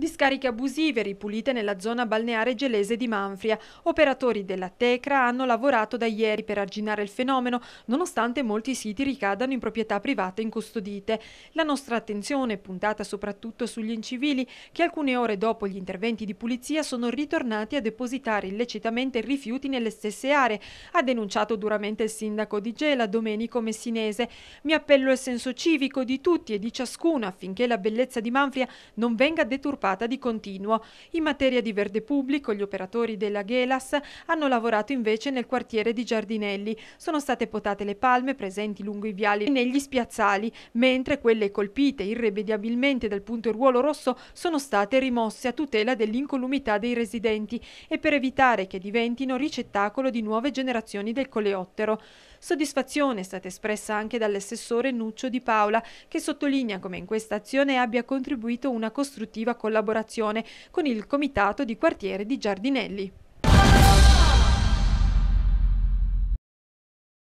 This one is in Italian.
Discariche abusive ripulite nella zona balneare gelese di Manfria. Operatori della Tecra hanno lavorato da ieri per arginare il fenomeno, nonostante molti siti ricadano in proprietà private incustodite. La nostra attenzione è puntata soprattutto sugli incivili che alcune ore dopo gli interventi di pulizia sono ritornati a depositare illecitamente rifiuti nelle stesse aree, ha denunciato duramente il sindaco di Gela, Domenico Messinese. Mi appello al senso civico di tutti e di ciascuno affinché la bellezza di Manfria non venga deturpata rinnovata di continuo. In materia di verde pubblico, gli operatori della Gelas hanno lavorato invece nel quartiere di Giardinelli. Sono state potate le palme presenti lungo i viali e negli spiazzali, mentre quelle colpite irremediabilmente dal punto ruolo rosso sono state rimosse a tutela dell'incolumità dei residenti e per evitare che diventino ricettacolo di nuove generazioni del coleottero. Soddisfazione è stata espressa anche dall'assessore Nuccio Di Paola, che sottolinea come in questa azione abbia contribuito una costruttiva collaborazione con il Comitato di Quartiere di Giardinelli.